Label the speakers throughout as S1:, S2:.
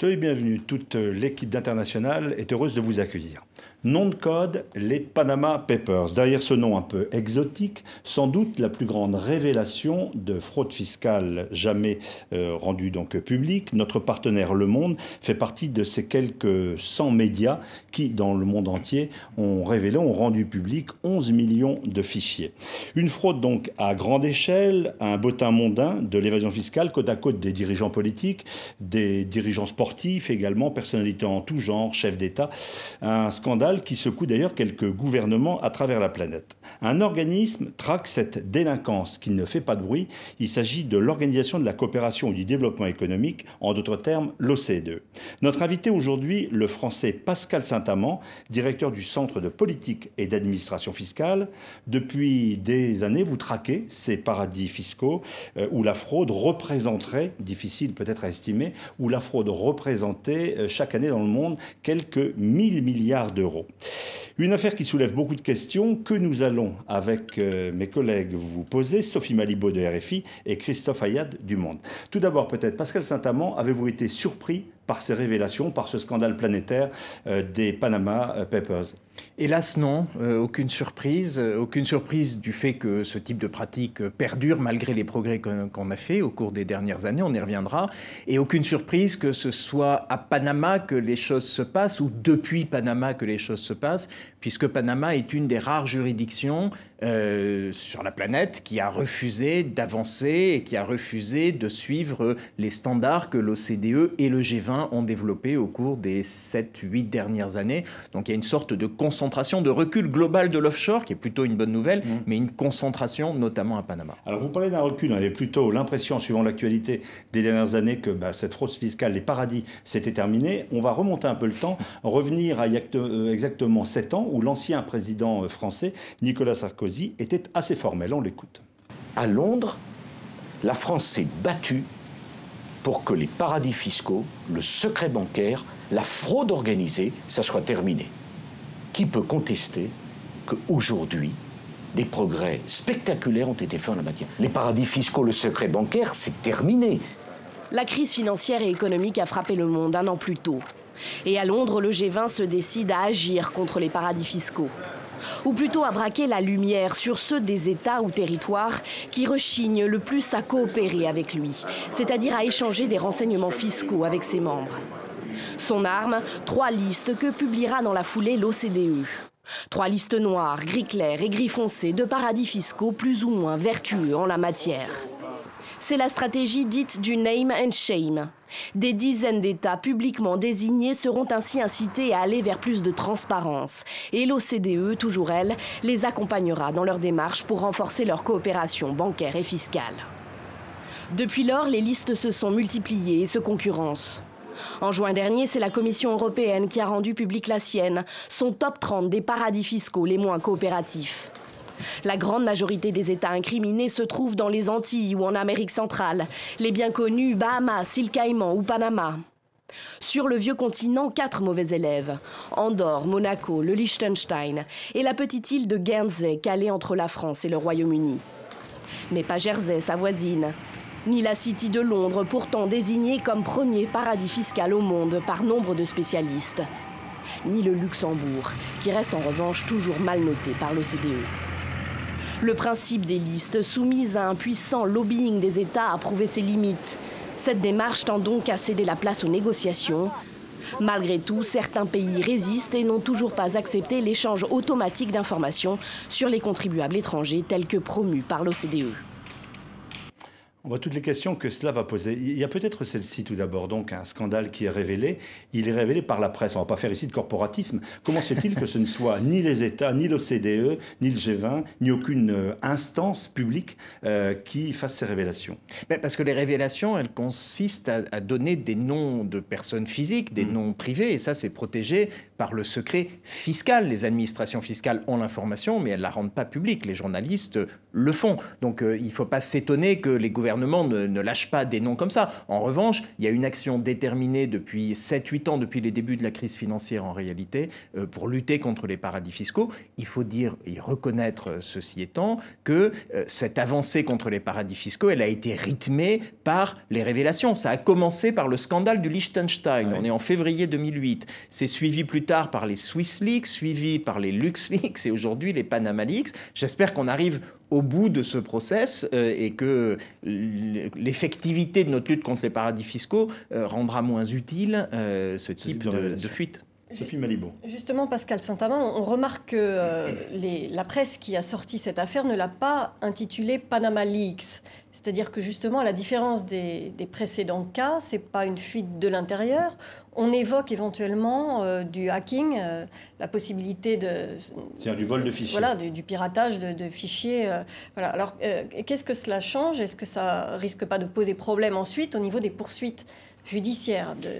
S1: Soyez bienvenus. Toute l'équipe d'International est heureuse de vous accueillir. Nom de code, les Panama Papers. Derrière ce nom un peu exotique, sans doute la plus grande révélation de fraude fiscale jamais euh, rendue donc publique. Notre partenaire Le Monde fait partie de ces quelques 100 médias qui, dans le monde entier, ont révélé, ont rendu public 11 millions de fichiers. Une fraude donc à grande échelle, un bottin mondain de l'évasion fiscale côte à côte des dirigeants politiques, des dirigeants sportifs également, personnalités en tout genre, chefs d'État. Un scandale qui secoue d'ailleurs quelques gouvernements à travers la planète. Un organisme traque cette délinquance qui ne fait pas de bruit. Il s'agit de l'Organisation de la coopération ou du développement économique, en d'autres termes l'OCDE. Notre invité aujourd'hui, le français Pascal Saint-Amand, directeur du Centre de politique et d'administration fiscale. Depuis des années, vous traquez ces paradis fiscaux euh, où la fraude représenterait, difficile peut-être à estimer, où la fraude représentait euh, chaque année dans le monde quelques 1000 milliards d'euros. Une affaire qui soulève beaucoup de questions que nous allons, avec euh, mes collègues, vous poser, Sophie Malibaud de RFI et Christophe Ayad du Monde. Tout d'abord, peut-être, Pascal Saint-Amand, avez-vous été surpris par ces révélations, par ce scandale planétaire euh, des Panama euh, Papers. Hélas non, euh, aucune surprise, aucune surprise du fait que ce type de pratique
S2: perdure malgré les progrès qu'on a fait au cours des dernières années, on y reviendra, et aucune surprise que ce soit à Panama que les choses se passent ou depuis Panama que les choses se passent, puisque Panama est une des rares juridictions euh, sur la planète qui a refusé d'avancer et qui a refusé de suivre les standards que l'OCDE et le G20 ont développés au cours des 7-8 dernières années. Donc il y a une sorte de
S1: concentration, de recul global de l'offshore, qui est plutôt une bonne nouvelle, mm. mais une concentration notamment à Panama. Alors vous parlez d'un recul, on hein, avait plutôt l'impression, suivant l'actualité des dernières années, que bah, cette fraude fiscale, les paradis, c'était terminé. On va remonter un peu le temps, revenir à euh, exactement 7 ans où l'ancien président euh, français Nicolas Sarkozy était assez formel. On l'écoute. À Londres, la France s'est battue pour que les paradis fiscaux,
S2: le secret bancaire, la fraude organisée, ça soit terminé. Qui peut contester qu'aujourd'hui, des progrès spectaculaires ont été faits en la matière Les paradis fiscaux, le secret bancaire, c'est terminé.
S3: La crise financière et économique a frappé le monde un an plus tôt. Et à Londres, le G20 se décide à agir contre les paradis fiscaux. Ou plutôt à braquer la lumière sur ceux des États ou territoires qui rechignent le plus à coopérer avec lui, c'est-à-dire à échanger des renseignements fiscaux avec ses membres. Son arme, trois listes que publiera dans la foulée l'OCDE. Trois listes noires, gris clair et gris foncé de paradis fiscaux plus ou moins vertueux en la matière. C'est la stratégie dite du name and shame. Des dizaines d'États publiquement désignés seront ainsi incités à aller vers plus de transparence. Et l'OCDE, toujours elle, les accompagnera dans leur démarche pour renforcer leur coopération bancaire et fiscale. Depuis lors, les listes se sont multipliées et se concurrencent. En juin dernier, c'est la Commission européenne qui a rendu publique la sienne, son top 30 des paradis fiscaux les moins coopératifs. La grande majorité des États incriminés se trouvent dans les Antilles ou en Amérique centrale. Les bien connus Bahamas, îles Caïmans ou Panama. Sur le vieux continent, quatre mauvais élèves. Andorre, Monaco, le Liechtenstein et la petite île de Guernsey, calée entre la France et le Royaume-Uni. Mais pas Jersey, sa voisine. Ni la City de Londres, pourtant désignée comme premier paradis fiscal au monde par nombre de spécialistes. Ni le Luxembourg, qui reste en revanche toujours mal noté par l'OCDE. Le principe des listes soumises à un puissant lobbying des États a prouvé ses limites. Cette démarche tend donc à céder la place aux négociations. Malgré tout, certains pays résistent et n'ont toujours pas accepté l'échange automatique d'informations sur les contribuables étrangers tels que promu par l'OCDE
S1: voit toutes les questions que cela va poser. Il y a peut-être celle-ci tout d'abord, donc un scandale qui est révélé. Il est révélé par la presse. On ne va pas faire ici de corporatisme. Comment se fait-il que ce ne soit ni les États, ni l'OCDE, ni le G20, ni aucune euh, instance publique euh, qui fasse ces révélations ben, Parce que les révélations, elles consistent à, donner des noms
S2: de personnes physiques, des mmh. noms privés, et ça c'est protégé par le secret fiscal. Les administrations fiscales ont l'information, mais elles ne la rendent pas publique. Les journalistes euh, le font. Donc il ne faut pas s'étonner que les gouvernements ne, lâche pas des noms comme ça. En revanche, il y a une action déterminée depuis 7-8 ans, depuis les débuts de la crise financière en réalité, euh, pour lutter contre les paradis fiscaux. Il faut dire et reconnaître, euh, ceci étant, que euh, cette avancée contre les paradis fiscaux, elle a été rythmée par les révélations. Ça a commencé par le scandale du Liechtenstein. Ah On est en février 2008. C'est suivi plus tard par les Swiss Leaks, suivi par les Lux Leaks et aujourd'hui les Panama Leaks. J'espère qu'on arrive au bout de ce process euh, et que l'effectivité de notre lutte contre les paradis fiscaux euh, rendra moins utile euh, ce type de fuite. Sophie
S4: Justement, Pascal Saint-Amand, on remarque que euh, la presse qui a sorti cette affaire ne l'a pas intitulée Panama Leaks. C'est-à-dire que justement, à la différence des, précédents cas, ce n'est pas une fuite de l'intérieur. On évoque éventuellement euh, du hacking, euh, la possibilité de... cest
S1: – C'est-à-dire du vol de fichiers. Voilà,
S4: du, piratage de, fichiers. voilà. Alors, qu'est-ce que cela change Est-ce que ça risque pas de poser problème ensuite au niveau des poursuites judiciaires
S2: de...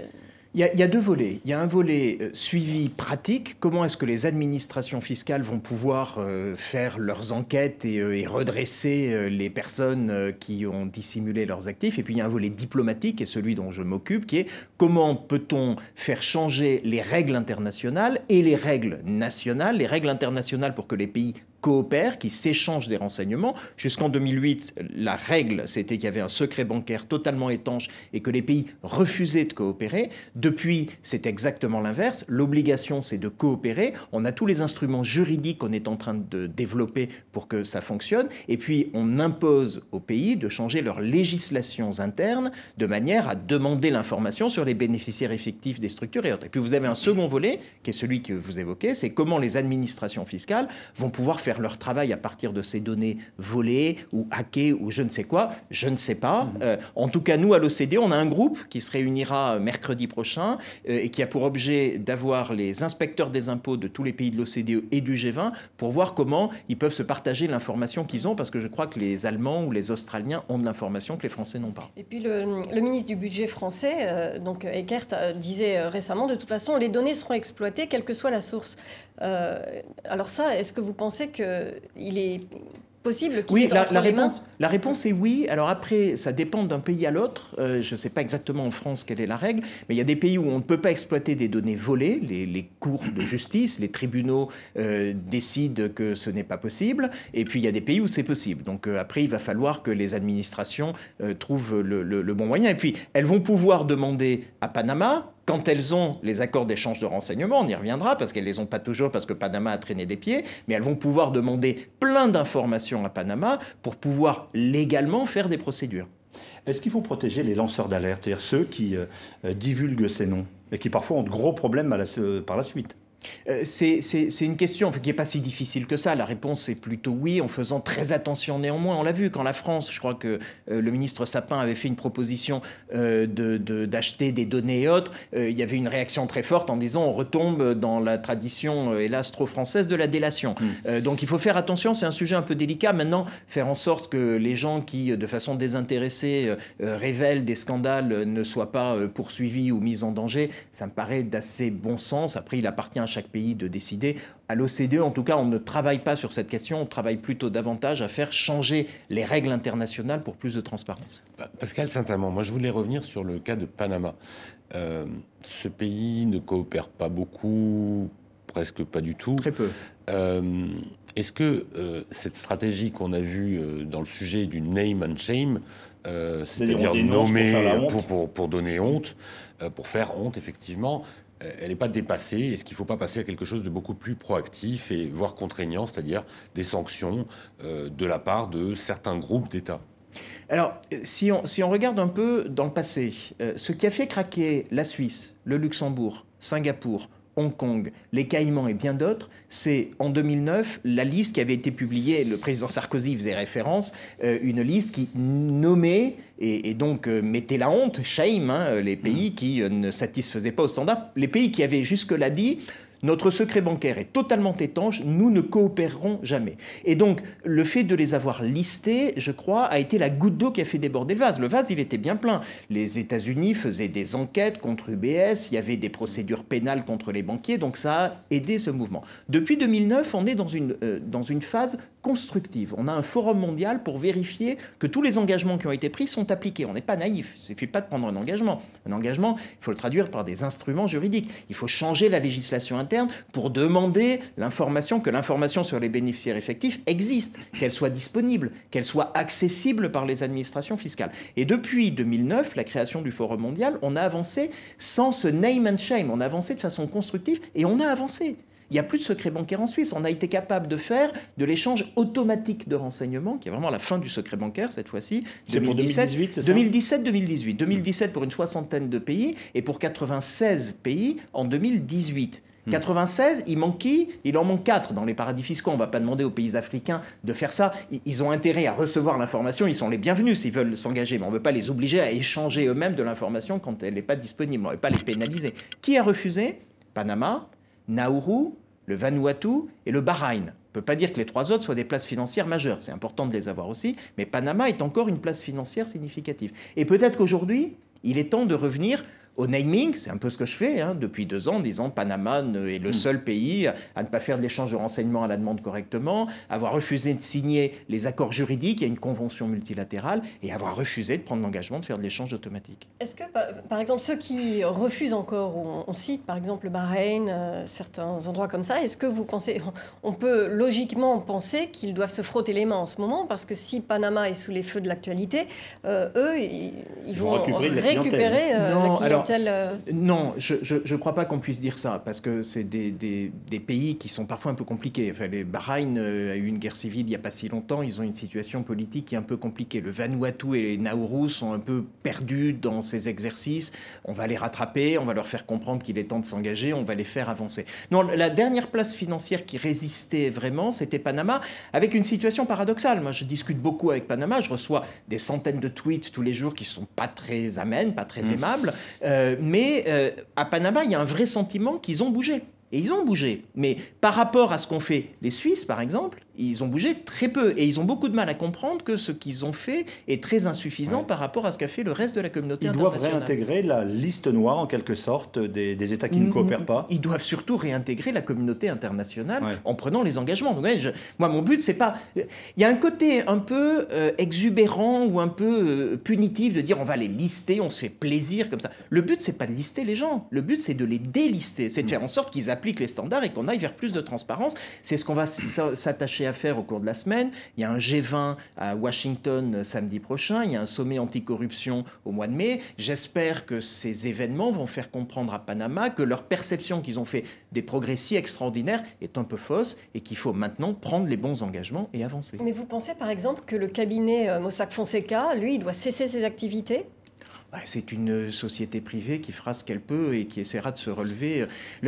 S2: Il y, a deux volets. Il y a un volet euh, suivi pratique. Comment est-ce que les administrations fiscales vont pouvoir euh, faire leurs enquêtes et, euh, et redresser les personnes qui ont dissimulé leurs actifs Et puis il y a un volet diplomatique, et celui dont je m'occupe, qui est comment peut-on faire changer les règles internationales et les règles nationales, les règles internationales pour que les pays coopèrent, qui s'échangent des renseignements. Jusqu'en 2008, la règle, c'était qu'il y avait un secret bancaire totalement étanche et que les pays refusaient de coopérer. Depuis, c'est exactement l'inverse. L'obligation, c'est de coopérer. On a tous les instruments juridiques qu'on est en train de développer pour que ça fonctionne. Et puis, on impose aux pays de changer leurs législations internes de manière à demander l'information sur les bénéficiaires effectifs des structures et autres. Et puis, vous avez un second volet, qui est celui que vous évoquez, c'est comment les administrations fiscales vont pouvoir faire leur travail à partir de ces données volées ou hackées ou je ne sais quoi, je ne sais pas. Mmh. Euh, en tout cas, nous, à l'OCDE, on a un groupe qui se réunira mercredi prochain euh, et qui a pour objet d'avoir les inspecteurs des impôts de tous les pays de l'OCDE et du G20 pour voir comment ils peuvent se partager l'information qu'ils ont, parce que je crois que les Allemands ou les Australiens ont de l'information que les Français n'ont pas.
S4: Et puis le, ministre du budget français, euh, donc Eckert, disait récemment, de toute façon, les données seront exploitées, quelle que soit la source. Euh, alors ça, est-ce que vous pensez qu'il est possible Oui, la, réponse,
S2: la réponse est oui. Alors après, ça dépend d'un pays à l'autre. Euh, je ne sais pas exactement en France quelle est la règle, mais il y a des pays où on ne peut pas exploiter des données volées. Les, cours de justice, les tribunaux euh, décident que ce n'est pas possible. Et puis il y a des pays où c'est possible. Donc après, il va falloir que les administrations trouvent le bon moyen. Et puis, elles vont pouvoir demander à Panama, quand elles ont les accords d'échange de renseignements, on y reviendra parce qu'elles ne les ont pas toujours parce que Panama a traîné des pieds, mais elles vont pouvoir demander plein d'informations à Panama pour pouvoir
S1: légalement faire des procédures. Est-ce qu'il faut protéger les lanceurs d'alerte, c'est-à-dire ceux qui euh, euh, divulguent ces noms et qui parfois ont de gros problèmes euh, par la suite euh, c'est une question
S2: qui n'est pas si difficile que ça. La réponse est plutôt oui, en faisant très attention néanmoins. On l'a vu quand la France, je crois que euh, le ministre Sapin avait fait une proposition euh, d'acheter de, des données et autres, il y avait une réaction très forte en disant on retombe dans la tradition, hélas, trop française de la délation. Hmm. donc il faut faire attention, c'est un sujet un peu délicat. Maintenant, faire en sorte que les gens qui, de façon désintéressée, révèlent des scandales ne soient pas poursuivis ou mis en danger, ça me paraît d'assez bon sens. Après, il appartient chaque pays de décider. À l'OCDE, en tout cas, on ne travaille pas sur cette question, on travaille plutôt davantage à faire changer les règles internationales pour plus de transparence. Pascal Saint-Amand, moi je voulais revenir sur le cas de Panama.
S5: Euh, ce pays ne coopère pas beaucoup, presque pas du tout. Très peu. Euh, est-ce que euh, cette stratégie qu'on a vue dans le sujet du name and shame, c'est-à-dire nommer pour, pour, donner honte, pour faire honte effectivement, euh, elle n'est pas dépassée Est-ce qu'il ne faut pas passer à quelque chose de beaucoup plus proactif et voire contraignant, c'est-à-dire des sanctions euh, de la part de certains groupes d'États
S2: alors, si on, regarde un peu dans le passé, euh, ce qui a fait craquer la Suisse, le Luxembourg, Singapour, Hong Kong, les Caïmans et bien d'autres, c'est en 2009 la liste qui avait été publiée, le président Sarkozy faisait référence, euh, une liste qui nommait et, donc euh, mettait la honte, shame, hein, les mm. pays qui euh, ne satisfaisaient pas au standards, les pays qui avaient jusque-là dit notre secret bancaire est totalement étanche, nous ne coopérerons jamais. Et donc, le fait de les avoir listés, je crois, a été la goutte d'eau qui a fait déborder le vase. Le vase, il était bien plein. Les États-Unis faisaient des enquêtes contre UBS, il y avait des procédures pénales contre les banquiers, donc ça a aidé ce mouvement. Depuis 2009, on est dans une, euh, dans une phase constructive. On a un forum mondial pour vérifier que tous les engagements qui ont été pris sont appliqués. On n'est pas naïf. Il ne suffit pas de prendre un engagement. Un engagement, il faut le traduire par des instruments juridiques. Il faut changer la législation interne pour demander l'information, que l'information sur les bénéficiaires effectifs existe, qu'elle soit disponible, qu'elle soit accessible par les administrations fiscales. Et depuis 2009, la création du forum mondial, on a avancé sans ce name and shame. On a avancé de façon constructive et on a avancé. Il n'y a plus de secret bancaire en Suisse. On a été capable de faire de l'échange automatique de renseignements, qui est vraiment la fin du secret bancaire cette fois-ci. C'est 2017, 2018, 2017, 2018. 2017 pour une soixantaine de pays et pour 96 pays en 2018. 96, hmm. il manque qui Il en manque 4 dans les paradis fiscaux. On ne va pas demander aux pays africains de faire ça. Ils ont intérêt à recevoir l'information. Ils sont les bienvenus s'ils veulent s'engager. Mais on ne veut pas les obliger à échanger eux-mêmes de l'information quand elle n'est pas disponible. On ne veut pas les pénaliser. Qui a refusé Panama, Nauru, le Vanuatu et le Bahreïn. On ne peut pas dire que les trois autres soient des places financières majeures, c'est important de les avoir aussi, mais Panama est encore une place financière significative. Et peut-être qu'aujourd'hui, il est temps de revenir au naming, c'est un peu ce que je fais hein, depuis deux ans, disant disant Panama est le hmm. seul pays à ne pas faire de l'échange de renseignements à la demande correctement, avoir refusé de signer les accords juridiques à une convention multilatérale, et avoir refusé de prendre l'engagement de faire de l'échange automatique.
S4: Est-ce que, par exemple, ceux qui refusent encore, on cite par exemple le Bahreïn, euh, certains endroits comme ça, est-ce que vous pensez, on peut logiquement penser qu'ils doivent se frotter les mains en ce moment, parce que si Panama est sous les feux de l'actualité, euh, eux, ils, vont, récupérer, euh,
S2: non, je ne crois pas qu'on puisse dire ça, parce que c'est des, pays qui sont parfois un peu compliqués. Enfin, les Bahreïn euh, a eu une guerre civile il n'y a pas si longtemps, ils ont une situation politique qui est un peu compliquée. Le Vanuatu et les Nauru sont un peu perdus dans ces exercices. On va les rattraper, on va leur faire comprendre qu'il est temps de s'engager, on va les faire avancer. Non, la dernière place financière qui résistait vraiment, c'était Panama, avec une situation paradoxale. Moi, je discute beaucoup avec Panama, je reçois des centaines de tweets tous les jours qui ne sont pas très amènes, pas très mmh. aimables. Euh, euh, mais euh, à Panama, il y a un vrai sentiment qu'ils ont bougé. Et ils ont bougé. Mais par rapport à ce qu'ont fait les Suisses, par exemple, ils ont bougé très peu et ils ont beaucoup de mal à comprendre que ce qu'ils ont fait est très insuffisant par rapport à ce qu'a fait le reste de la communauté internationale. Ils doivent réintégrer
S1: la liste noire en quelque sorte des, États qui ne mm, mm, coopèrent mm. pas. Ils doivent surtout réintégrer la communauté internationale en
S2: prenant les engagements. moi, mon but, c'est pas. Il y a un côté un peu euh, exubérant ou un peu euh, punitif de dire on va les lister, on se fait plaisir comme ça. Le but, c'est pas de lister les gens. Le but, c'est de les délister. C'est de faire en sorte qu'ils appliquent les standards et qu'on aille vers plus de transparence. C'est ce qu'on va s'attacher à faire au cours de la semaine. Il y a un G20 à Washington euh, samedi prochain, il y a un sommet anticorruption au mois de mai. J'espère que ces événements vont faire comprendre à Panama que leur perception qu'ils ont fait des progrès si extraordinaires est un peu fausse et qu'il faut maintenant prendre les bons engagements et avancer. Mais
S4: vous pensez par exemple que le cabinet euh, Mossack Fonseca, lui, il doit cesser ses activités
S2: bah, c'est une société privée qui fera ce qu'elle peut et qui essaiera de se relever.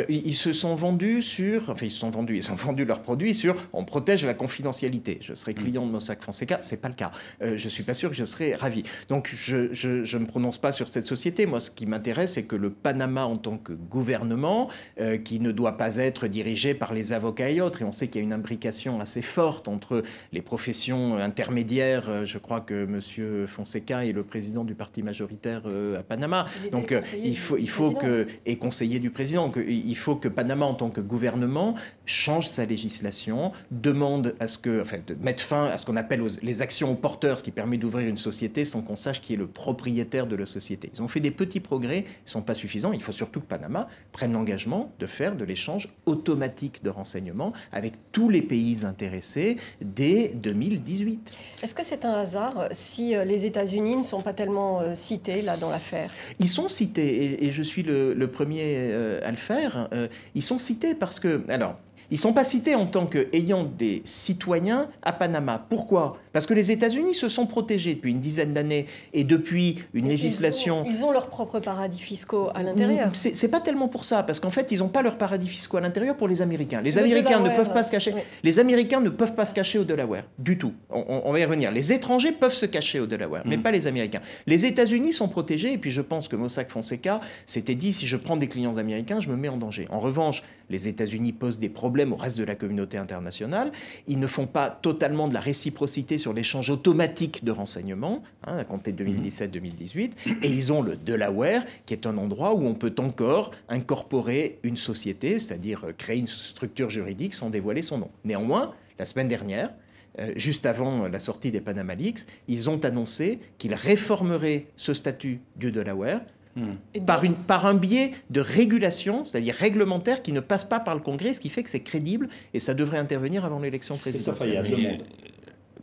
S2: ils se sont vendus sur, enfin ils se sont vendus, ils ont vendu leurs produits sur, on protège la confidentialité. Je serai mm. client de Mossack Fonseca, c'est pas le cas. Euh, je suis pas sûr que je serai ravi. Donc je, ne me prononce pas sur cette société. Moi, ce qui m'intéresse, c'est que le Panama en tant que gouvernement, euh, qui ne doit pas être dirigé par les avocats et autres, et on sait qu'il y a une imbrication assez forte entre les professions intermédiaires. Euh, je crois que M. Fonseca est le président du parti majoritaire euh, à Panama. Donc euh, il faut, il faut que, et conseiller du président, que, il faut que Panama en tant que gouvernement change sa législation, demande à ce que, enfin, de mettre fin à ce qu'on appelle les actions aux porteurs, ce qui permet d'ouvrir une société sans qu'on sache qui est le propriétaire de la société. Ils ont fait des petits progrès, ils ne sont pas suffisants. Il faut surtout que Panama prenne l'engagement de faire de l'échange automatique de renseignements avec tous les pays intéressés dès 2018.
S4: Est-ce que c'est un hasard si euh, les États-Unis ne sont pas tellement cités là dans l'affaire
S2: Ils sont cités, et, je suis le, premier euh, à le faire. Euh, ils sont cités parce que, alors, ils ne sont pas cités en tant qu'ayant des citoyens à Panama. Pourquoi Parce que les États-Unis se sont protégés depuis une dizaine d'années et depuis une législation.
S4: Ils ont, leur propre leurs propres paradis fiscaux à l'intérieur.
S2: C'est pas tellement pour ça, parce qu'en fait, ils n'ont pas leur paradis fiscaux à l'intérieur pour les Américains. Les Américains ne peuvent pas se cacher. Les Américains ne peuvent pas se cacher au Delaware, du tout. On, va y revenir. Les étrangers peuvent se cacher au Delaware, mais mm. pas les Américains. Les États-Unis sont protégés, et puis je pense que Mossack Fonseca s'était dit si je prends des clients américains, je me mets en danger. En revanche, les États-Unis posent des problèmes au reste de la communauté internationale. Ils ne font pas totalement de la réciprocité sur l'échange automatique de renseignements, hein, à compter 2017-2018. Mhm. Et ils ont le Delaware, qui est un endroit où on peut encore incorporer une société, c'est-à-dire euh, créer une structure juridique sans dévoiler son nom. Néanmoins, la semaine dernière, euh, juste avant la sortie des Panama Leaks, ils ont annoncé qu'ils réformeraient ce statut du Delaware Mm. Par, une, par un biais de régulation, c'est-à-dire réglementaire, qui ne passe pas par le Congrès, ce qui fait que c'est crédible et ça devrait intervenir avant l'élection présidentielle.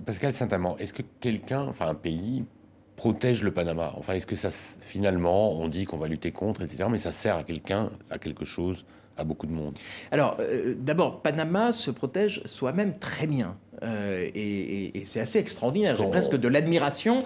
S2: Pascal Saint-Amand, est-ce que quelqu'un, enfin un
S5: pays, protège le Panama Enfin, est-ce que ça, finalement, on dit qu'on va lutter contre, etc., mais ça
S2: sert à quelqu'un, à quelque chose, à beaucoup de monde Alors, euh, d'abord, Panama se protège soi-même très bien. Euh, et, c'est assez extraordinaire. J'ai presque de l'admiration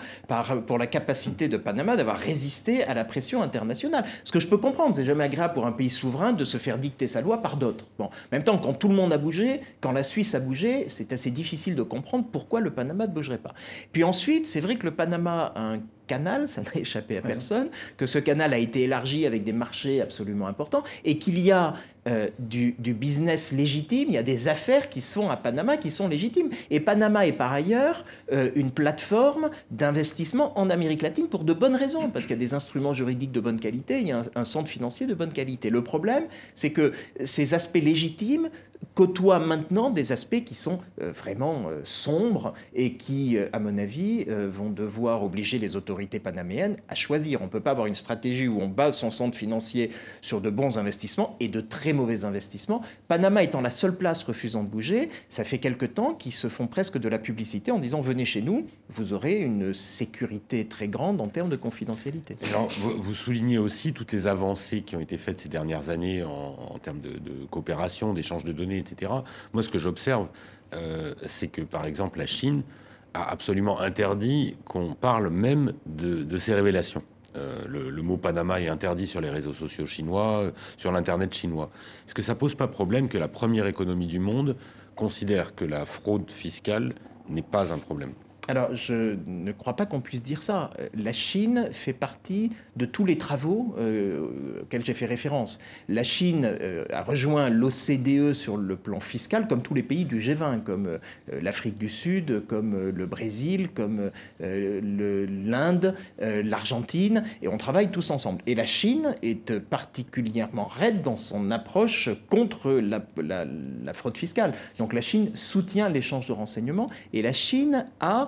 S2: pour la capacité de Panama d'avoir résisté à la pression internationale. Ce que je peux comprendre, c'est jamais agréable pour un pays souverain de se faire dicter sa loi par d'autres. Bon, en même temps, quand tout le monde a bougé, quand la Suisse a bougé, c'est assez difficile de comprendre pourquoi le Panama ne bougerait pas. Puis ensuite, c'est vrai que le Panama a un canal, ça n'a échappé à personne, que ce canal a été élargi avec des marchés absolument importants et qu'il y a euh, du, business légitime, il y a des affaires qui se font à Panama qui sont légitimes. Et Panama est par ailleurs euh, une plateforme d'investissement en Amérique latine pour de bonnes raisons, parce qu'il y a des instruments juridiques de bonne qualité, il y a un centre financier de bonne qualité. Le problème, c'est que ces aspects légitimes côtoie maintenant des aspects qui sont euh, vraiment euh, sombres et qui, euh, à mon avis, vont devoir obliger les autorités panaméennes à choisir. On ne peut pas avoir une stratégie où on base son centre financier sur de bons investissements et de très mauvais investissements. Panama étant la seule place refusant de bouger, ça fait quelque temps qu'ils se font presque de la publicité en disant venez chez nous, vous aurez une sécurité très grande en termes de confidentialité. Alors,
S5: vous, soulignez aussi toutes les avancées qui ont été faites ces dernières années en, termes de, de coopération, d'échange de données etc. Moi, ce que j'observe, euh, c'est que, par exemple, la Chine a absolument interdit qu'on parle même de, ces révélations. Euh, le, le, mot Panama est interdit sur les réseaux sociaux chinois, euh, sur l'Internet chinois. Est-ce que ça pose pas problème que la première économie du monde considère que la fraude
S2: fiscale n'est pas un problème alors, je ne crois pas qu'on puisse dire ça. La Chine fait partie de tous les travaux euh, auxquels j'ai fait référence. La Chine euh, a rejoint l'OCDE sur le plan fiscal, comme tous les pays du G20, comme euh, l'Afrique du Sud, comme le Brésil, comme l'Inde, l'Argentine, et on travaille tous ensemble. Et la Chine est particulièrement raide dans son approche contre la, la fraude fiscale. Donc la Chine soutient l'échange de renseignements, et la Chine a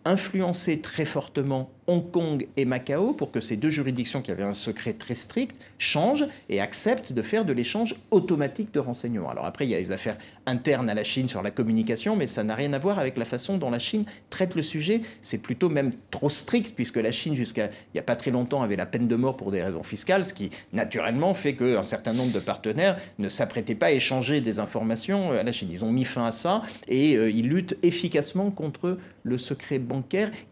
S2: influencer très fortement Hong Kong et Macao pour que ces deux juridictions qui avaient un secret très strict changent et acceptent de faire de l'échange automatique de renseignements. Alors après, il y a les affaires internes à la Chine sur la communication, mais ça n'a rien à voir avec la façon dont la Chine traite le sujet. C'est plutôt même trop strict, puisque la Chine, jusqu'à il n'y a pas très longtemps, avait la peine de mort pour des raisons fiscales, ce qui naturellement fait qu'un certain nombre de partenaires ne s'apprêtaient pas à échanger des informations à la Chine. Ils ont mis fin à ça et euh, ils luttent efficacement contre le secret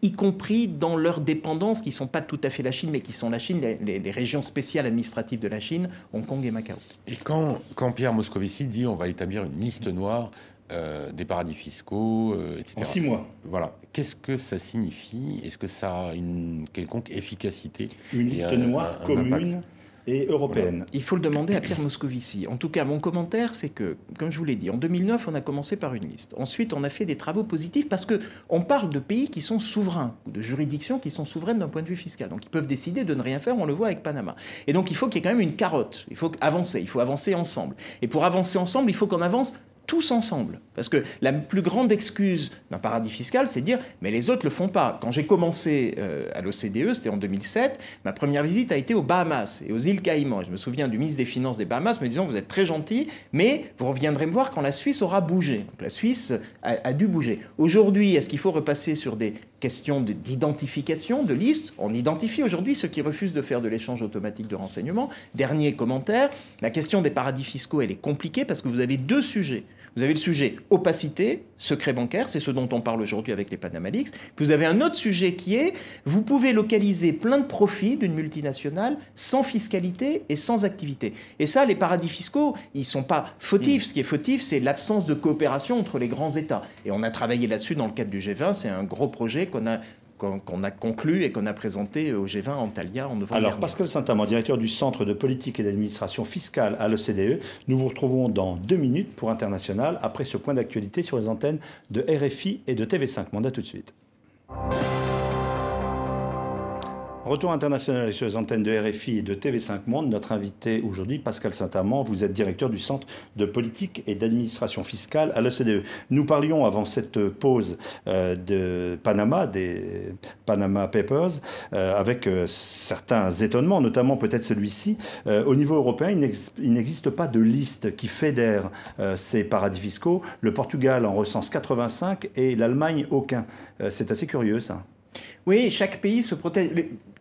S2: y compris dans leurs dépendances, qui ne sont pas tout à fait la Chine, mais qui sont la Chine, les, régions spéciales administratives de la Chine, Hong Kong et Macao. Et quand, Pierre Moscovici dit on va établir une liste noire
S5: euh, des paradis fiscaux, euh, etc. En six mois. Voilà. Qu'est-ce que ça signifie Est-ce que
S2: ça a une quelconque efficacité Une liste noire commune
S1: et européenne.
S2: Il faut le demander à Pierre Moscovici. En tout cas, mon commentaire, c'est que, comme je vous l'ai dit, en 2009, on a commencé par une liste. Ensuite, on a fait des travaux positifs parce que on parle de pays qui sont souverains de juridictions qui sont souveraines d'un point de vue fiscal. Donc, ils peuvent décider de ne rien faire. On le voit avec Panama. Et donc, il faut qu'il y ait quand même une carotte. Il faut avancer. Il faut avancer ensemble. Et pour avancer ensemble, il faut qu'on avance tous ensemble. Parce que la plus grande excuse d'un paradis fiscal, c'est de dire mais les autres ne le font pas. Quand j'ai commencé euh, à l'OCDE, c'était en 2007, ma première visite a été aux Bahamas et aux îles Caïmans. Je me souviens du ministre des Finances des Bahamas me disant vous êtes très gentil, mais vous reviendrez me voir quand la Suisse aura bougé. la Suisse a, dû bouger. Aujourd'hui, est-ce qu'il faut repasser sur des questions d'identification, de, de liste On identifie aujourd'hui ceux qui refusent de faire de l'échange automatique de renseignements. Dernier commentaire, la question des paradis fiscaux, elle est compliquée parce que vous avez deux sujets. Vous avez le sujet opacité, secret bancaire, c'est ce dont on parle aujourd'hui avec les Panama Leaks. vous avez un autre sujet qui est vous pouvez localiser plein de profits d'une multinationale sans fiscalité et sans activité. Et ça, les paradis fiscaux, ils ne sont pas fautifs. Mm. Ce qui est fautif, c'est l'absence de coopération entre les grands États. Et on a travaillé là-dessus dans le cadre du G20. C'est un gros projet qu'on a qu'on a
S1: conclu et qu'on a présenté au G20 en Antalya en novembre. Alors, Pascal Saint-Amand, directeur du Centre de politique et d'administration fiscale à l'OCDE, nous vous retrouvons dans deux minutes pour International après ce point d'actualité sur les antennes de RFI et de TV5. Mandat tout de suite. Retour international sur les antennes de RFI et de TV5 Monde. Notre invité aujourd'hui, Pascal Saint-Amand, vous êtes directeur du Centre de politique et d'administration fiscale à l'OCDE. Nous parlions avant cette pause euh, de Panama, des Panama Papers, euh, avec euh, certains étonnements, notamment peut-être celui-ci. au niveau européen, il n'existe pas de liste qui fédère ces paradis fiscaux. Le Portugal en recense 85 et l'Allemagne aucun. C'est assez curieux ça. Oui,
S2: chaque pays se protège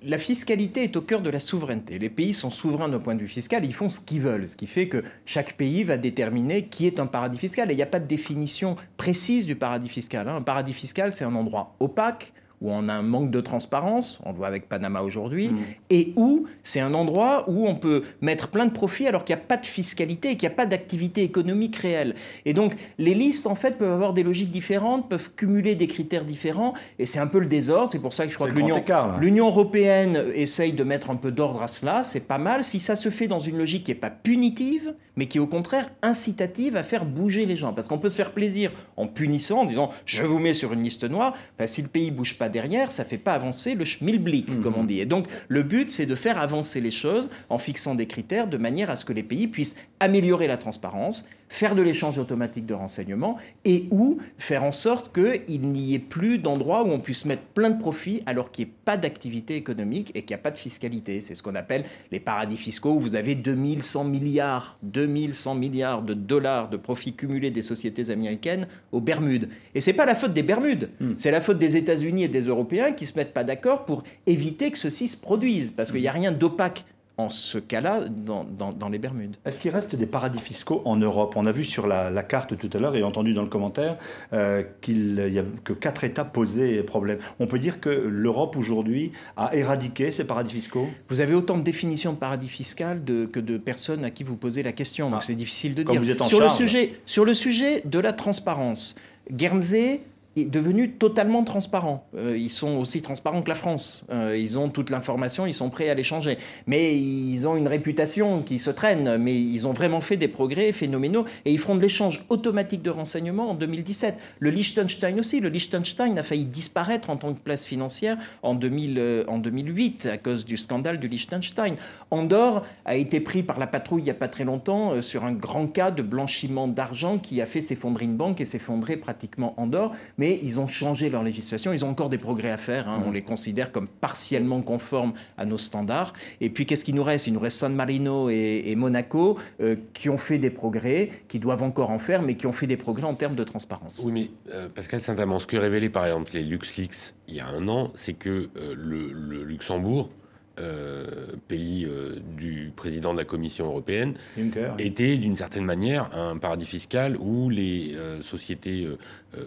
S2: la fiscalité est au cœur de la souveraineté. Les pays sont souverains d'un point de vue fiscal, ils font ce qu'ils veulent, ce qui fait que chaque pays va déterminer qui est un paradis fiscal. Et il n'y a pas de définition précise du paradis fiscal. Hein. Un paradis fiscal, c'est un endroit opaque où on a un manque de transparence, on le voit avec Panama aujourd'hui, mm. et où c'est un endroit où on peut mettre plein de profits alors qu'il n'y a pas de fiscalité et qu'il n'y a pas d'activité économique réelle. Et donc les listes, en fait, peuvent avoir des logiques différentes, peuvent cumuler des critères différents, et c'est un peu le désordre. C'est pour ça que je crois que l'Union européenne essaye de mettre un peu d'ordre à cela, c'est pas mal. Si ça se fait dans une logique qui n'est pas punitive, mais qui est au contraire incitative à faire bouger les gens, parce qu'on peut se faire plaisir en punissant, en disant je vous mets sur une liste noire, bah, si le pays bouge pas derrière, ça ne fait pas avancer le schmilblick, mhm. comme on dit. Et donc, le but, c'est de faire avancer les choses en fixant des critères de manière à ce que les pays puissent améliorer la transparence, faire de l'échange automatique de renseignements et ou faire en sorte qu'il n'y ait plus d'endroits où on puisse mettre plein de profits alors qu'il n'y ait pas d'activité économique et qu'il n'y a pas de fiscalité. C'est ce qu'on appelle les paradis fiscaux où vous avez 2100 milliards, 2100 milliards de dollars de profits cumulés des sociétés américaines aux Bermudes. Et ce n'est pas la faute des Bermudes, hmm. c'est la faute des États-Unis et des Européens qui ne se mettent pas
S1: d'accord pour éviter que ceci se produise parce qu'il n'y a rien d'opaque en ce cas-là dans, les Bermudes. Est-ce qu'il reste des paradis fiscaux en Europe On a vu sur la, carte tout à l'heure et entendu dans le commentaire euh, qu'il n'y a que quatre États posés problème. On peut dire que l'Europe aujourd'hui a éradiqué ces paradis fiscaux
S2: Vous avez autant de définitions de paradis fiscal de, que de personnes à qui vous posez la question, donc ah, c'est difficile de dire. Vous êtes en sur, Le sujet, sur le sujet de la transparence, Guernsey est devenu totalement transparent. Euh, ils sont aussi transparents que la France. Euh, ils ont toute l'information, ils sont prêts à l'échanger. Mais ils ont une réputation qui se traîne, mais ils ont vraiment fait des progrès phénoménaux et ils feront de l'échange automatique de renseignements en 2017. Le Liechtenstein aussi, le Liechtenstein a failli disparaître en tant que place financière en, euh, en 2008 à cause du scandale du Liechtenstein. Andorre a été pris par la patrouille il n'y a pas très longtemps sur un grand cas de blanchiment d'argent qui a fait s'effondrer une banque et s'effondrer pratiquement Andorre mais ils ont changé leur législation, ils ont encore des progrès à faire, hein. mmh. on les considère comme partiellement conformes à nos standards. Et puis qu'est-ce qu'il nous reste Il nous reste San Marino et, Monaco euh, qui ont fait des progrès, qui doivent encore en faire, mais qui ont fait des progrès en termes de transparence.
S5: Oui, mais euh, Pascal Saint-Amand, ce que révélé par exemple les LuxLeaks il y a un an, c'est que euh, le Luxembourg euh, pays euh, du président de la Commission européenne était d'une certaine manière un paradis fiscal où les euh, sociétés,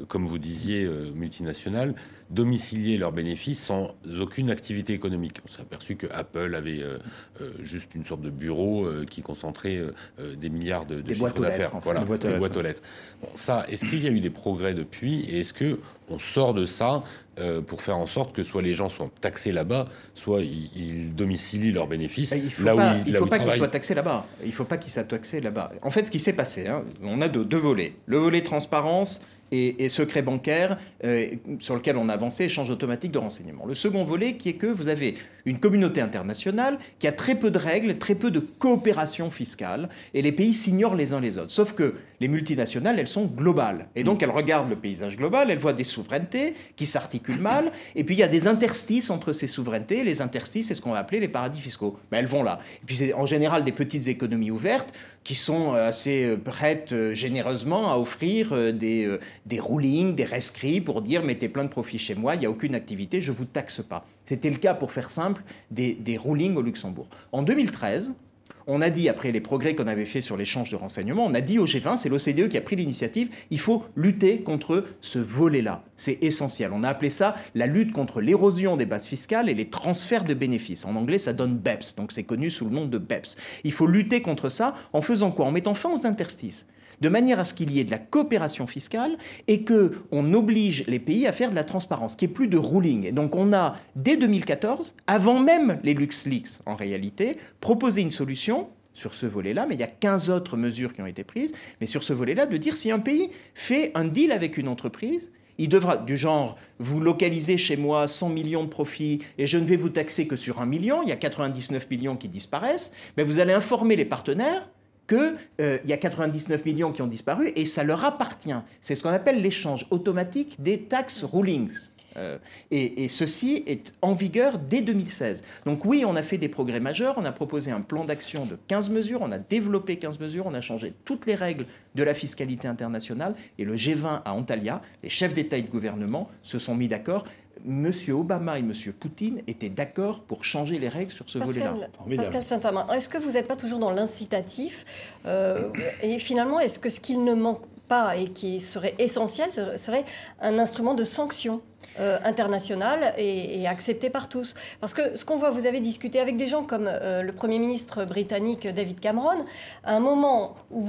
S5: comme vous disiez, multinationales, domicilier leurs bénéfices sans aucune activité économique. On s'est aperçu que Apple avait euh, euh, juste une sorte de bureau euh, qui concentrait des milliards de, de chiffres d'affaires. voilà, des boîtes, aux lettres. ça, est-ce qu'il y a eu des progrès depuis Et est-ce que on sort de ça pour faire en sorte que soit les gens soient taxés là-bas, soit ils, domicilient leurs bénéfices là où ils, il faut pas qu'ils soient
S2: taxés là-bas. Il faut pas qu'ils soient taxés là-bas. En fait, ce qui s'est passé, hein, on a deux, volets. Le volet transparence, et, et secret bancaire, euh, sur lequel on a avancé, échange automatique de renseignements. Le second volet, qui est que vous avez une communauté internationale qui a très peu de règles, très peu de coopération fiscale, et les pays s'ignorent les uns les autres. Sauf que les multinationales, elles sont globales. Et donc, mm. elles regardent le paysage global, elles voient des souverainetés qui s'articulent mal, et puis il y a des interstices entre ces souverainetés. Les interstices, c'est ce qu'on va appeler les paradis fiscaux. Mais ben, elles vont là. Et puis, c'est en général des petites économies ouvertes qui sont euh, assez euh, prêtes généreusement à offrir des, des rulings, des rescrits pour dire mettez plein de profits chez moi, il n'y a aucune activité, je ne vous taxe pas. C'était le cas, pour faire simple, des, rulings au Luxembourg. En 2013, on a dit, après les progrès qu'on avait fait sur l'échange de renseignements, on a dit au G20, c'est l'OCDE qui a pris l'initiative, il faut lutter contre ce volet-là. C'est essentiel. On a appelé ça la lutte contre l'érosion des bases fiscales et les transferts de bénéfices. En anglais, ça donne BEPS, donc c'est connu sous le nom de BEPS. Il faut lutter contre ça en faisant quoi En mettant fin aux interstices de manière à ce qu'il y ait de la coopération fiscale et que on oblige les pays à faire de la transparence, qui est plus de ruling. Et donc on a dès 2014, avant même les LuxLeaks en réalité, proposé une solution sur ce volet-là, mais il y a 15 autres mesures qui ont été prises, mais sur ce volet-là de dire si un pays fait un deal avec une entreprise, il devra, du genre, vous localiser chez moi 100 millions de profits et je ne vais vous taxer que sur 1 million, il y a 99 millions qui disparaissent, mais vous allez informer les partenaires qu'il euh, il y a 99 millions qui ont disparu et ça leur appartient. C'est ce qu'on appelle l'échange automatique des tax rulings. Euh, et, et, ceci est en vigueur dès 2016. Donc oui, on a fait des progrès majeurs, on a proposé un plan d'action de 15 mesures, on a développé 15 mesures, on a changé toutes les règles de la fiscalité internationale et le G20 à Antalya, les chefs d'État et de gouvernement se sont mis d'accord M. Obama et M. Poutine étaient d'accord pour changer les règles sur ce volet-là. Pascal
S4: Saint-Amand, est-ce que vous n'êtes pas toujours dans l'incitatif euh, Et finalement, est-ce que ce qu'il ne manque pas et qui serait essentiel serait un instrument de sanction internationale euh, international et, et, accepté par tous. Parce que ce qu'on voit, vous avez discuté avec des gens comme euh, le Premier ministre britannique David Cameron, à un moment où,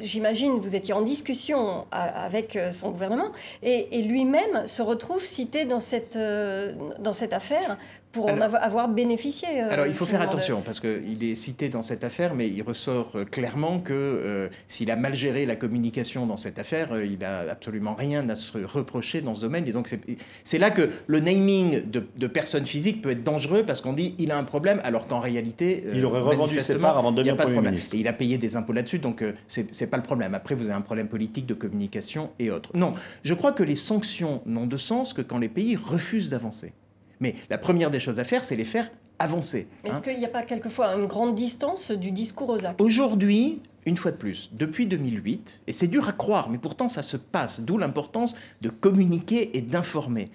S4: j'imagine, vous étiez en discussion avec euh, son gouvernement, et, lui-même se retrouve cité dans cette, dans cette affaire pour en avoir, bénéficié. alors il faut faire attention,
S2: parce parce qu'il est cité dans cette affaire, mais il ressort clairement que s'il a mal géré la communication dans cette affaire, il n'a absolument rien à se reprocher dans ce domaine, et donc c'est c'est là que le naming de, personnes physiques peut être dangereux parce qu'on dit il a un problème alors qu'en réalité euh, il aurait revendu ses parts avant de devenir premier de ministre. Et il a payé des impôts là-dessus donc euh, c'est n'est pas le problème. Après vous avez un problème politique de communication et autres. Non, je crois que les sanctions n'ont de sens que quand les pays refusent d'avancer. Mais la première des choses à faire, c'est les faire avancer. Est-ce hein. qu'il
S4: n'y a pas quelquefois une grande distance du discours aux actes
S2: Aujourd'hui, une fois de plus, depuis 2008, et c'est dur à croire, mais pourtant ça se passe, d'où l'importance de communiquer et d'informer.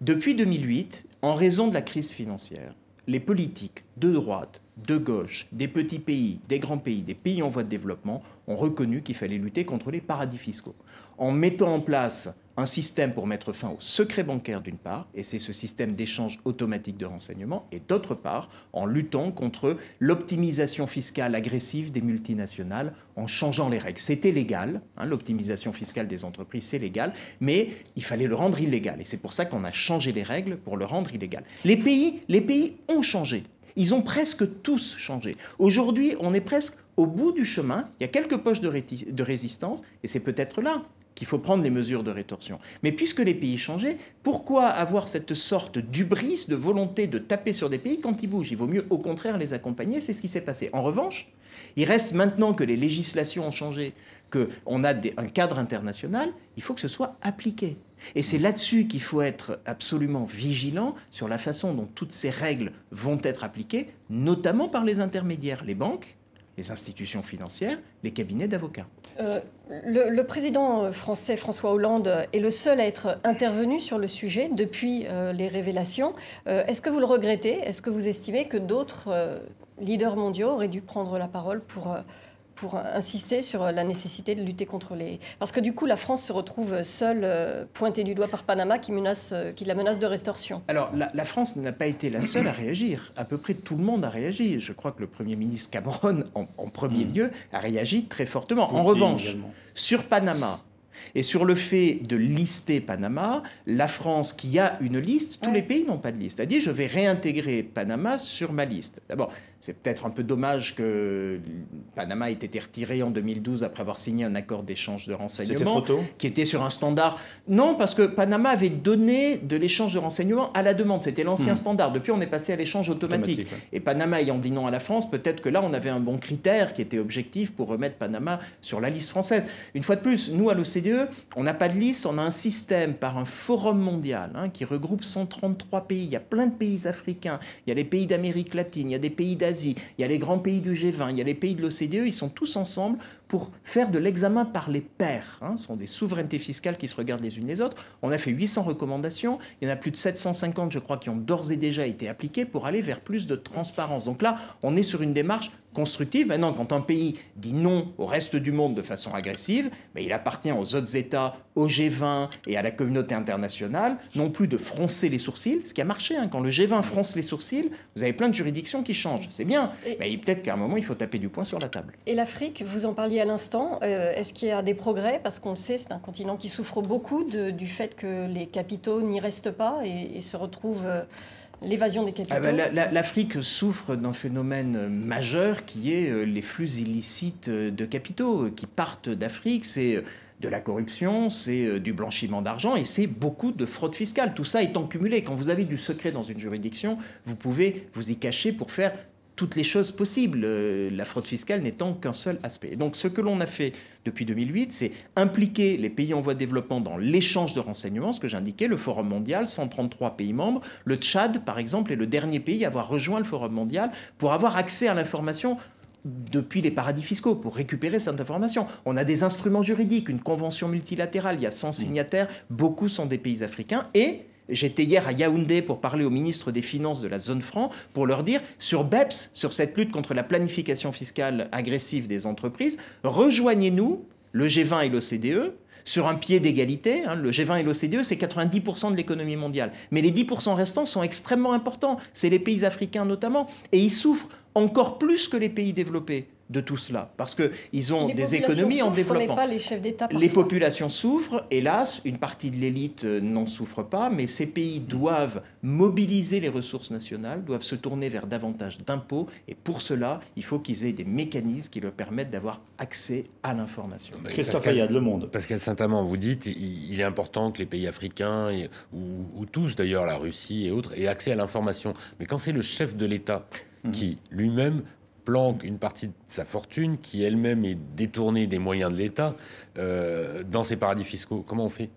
S2: Depuis 2008, en raison de la crise financière, les politiques de droite, de gauche, des petits pays, des grands pays, des pays en voie de développement ont reconnu qu'il fallait lutter contre les paradis fiscaux. En mettant en place un système pour mettre fin au secret bancaire d'une part, et c'est ce système d'échange automatique de renseignements, et d'autre part, en luttant contre l'optimisation fiscale agressive des multinationales en changeant les règles. C'était légal, hein, l'optimisation fiscale des entreprises, c'est légal, mais il fallait le rendre illégal, et c'est pour ça qu'on a changé les règles pour le rendre illégal. Les pays, les pays ont changé. Ils ont presque tous changé. Aujourd'hui, on est presque au bout du chemin. Il y a quelques poches de, de résistance, et c'est peut-être là qu'il faut prendre les mesures de rétorsion. Mais puisque les pays changé, pourquoi avoir cette sorte d'ubris, de volonté de taper sur des pays quand ils bougent Il vaut mieux au contraire les accompagner, c'est ce qui s'est passé. En revanche, il reste maintenant que les législations ont changé, qu'on a un cadre international, il faut que ce soit appliqué. Et c'est là-dessus qu'il faut être absolument vigilant sur la façon dont toutes ces règles vont être appliquées, notamment par les intermédiaires, les banques, les institutions financières, les cabinets d'avocats.
S4: Euh, le, président euh, français François Hollande est le seul à être intervenu sur le sujet depuis euh, les révélations. Est-ce que vous le regrettez Est-ce que vous estimez que d'autres leaders mondiaux auraient dû prendre la parole pour pour insister sur la nécessité de lutter contre les... Parce que du coup, la France se retrouve seule, euh, pointée du doigt par Panama, qui, menace, euh, qui la menace de rétorsion.
S2: Alors, la, France n'a pas été la seule à réagir. À peu près tout le monde a réagi. Je crois que le Premier ministre Cameron, en, premier mm. lieu, a réagi très fortement. en revanche, sur Panama, et sur le fait de lister Panama, la France qui a une liste, tous les pays n'ont pas de liste, C'est-à-dire, je vais réintégrer Panama sur ma liste. D'abord, c'est peut-être un peu dommage que Panama ait été retiré en 2012 après avoir signé un accord d'échange de renseignements qui était sur un standard. Non, parce que Panama avait donné de l'échange de renseignements à la demande. C'était l'ancien hmm. standard. Depuis, on est passé à l'échange automatique. Et Panama ayant dit non à la France, peut-être que là, on avait un bon critère qui était objectif pour remettre Panama sur la liste française. Une fois de plus, nous, à l'OCDE, on n'a pas de liste, on a un système par un forum mondial hein, qui regroupe 133 pays. Il y a plein de pays africains, il y a les pays d'Amérique latine, il y a des pays d'Asie il y a les grands pays du G20, il y a les pays de l'OCDE, ils sont tous ensemble pour faire de l'examen par les pairs. Hein. ce sont des souverainetés fiscales qui se regardent les unes les autres. On a fait 800 recommandations. Il y en a plus de 750, je crois, qui ont d'ores et déjà été appliquées pour aller vers plus de transparence. Donc là, on est sur une démarche constructive. Maintenant, quand un pays dit non au reste du monde de façon agressive, mais ben, il appartient aux autres États, au G20 et à la communauté internationale, non plus de froncer les sourcils, ce qui a marché. Hein. quand le G20 fronce les sourcils, vous avez plein de juridictions qui changent. C'est bien, mais peut-être qu'à un moment, il faut taper du poing sur la table.
S4: Et l'Afrique, vous en parliez à l'instant, euh, est-ce qu'il y a des progrès Parce qu'on le sait, c'est un continent qui souffre beaucoup du fait que les capitaux n'y restent pas et, se retrouvent... Euh, L'évasion des capitaux. Ah ben,
S2: L'Afrique souffre d'un phénomène majeur qui est euh, les flux illicites euh, de capitaux euh, qui partent d'Afrique. C'est de la corruption, c'est du blanchiment d'argent et c'est beaucoup de fraude fiscale. Tout ça étant cumulé, quand vous avez du secret dans une juridiction, vous pouvez vous y cacher pour faire toutes les choses possibles, euh, la fraude fiscale n'étant qu'un seul aspect. donc ce que l'on a fait depuis 2008, c'est impliquer les pays en voie de développement dans l'échange de renseignements, ce que j'indiquais, le Forum mondial, 133 pays membres. Le Tchad, par exemple, est le dernier pays à avoir rejoint le Forum mondial pour avoir accès à l'information depuis les paradis fiscaux pour récupérer cette information. On a des instruments juridiques, une convention multilatérale, il y a 100 mmh. signataires, beaucoup sont des pays africains et J'étais hier à Yaoundé pour parler au ministre des Finances de la zone franc pour leur dire sur BEPS, sur cette lutte contre la planification fiscale agressive des entreprises, rejoignez-nous, le G20 et l'OCDE, e, sur un pied d'égalité. Hein, le G20 et l'OCDE, e, c'est 90% de l'économie mondiale. Mais les 10% restants sont extrêmement importants. C'est les pays africains notamment. Et ils souffrent encore plus que les pays développés de tout cela. Parce qu'ils ont des économies en développement. les, populations souffrent, hélas, une partie de l'élite euh, n'en souffre pas, mais ces pays doivent mobiliser les ressources nationales, doivent se tourner vers davantage d'impôts, et pour cela, il faut qu'ils aient des mécanismes qui leur permettent d'avoir accès à l'information. Christophe Ayad, Le Monde.
S5: Pascal Saint-Amand, vous dites, il est important que les pays africains, ou tous d'ailleurs, la Russie et autres, aient accès à l'information. Mais quand c'est le chef de l'État mmh. qui lui-même planque une partie de sa fortune qui elle-même est détournée des moyens de l'État euh, dans ces paradis fiscaux. Comment on fait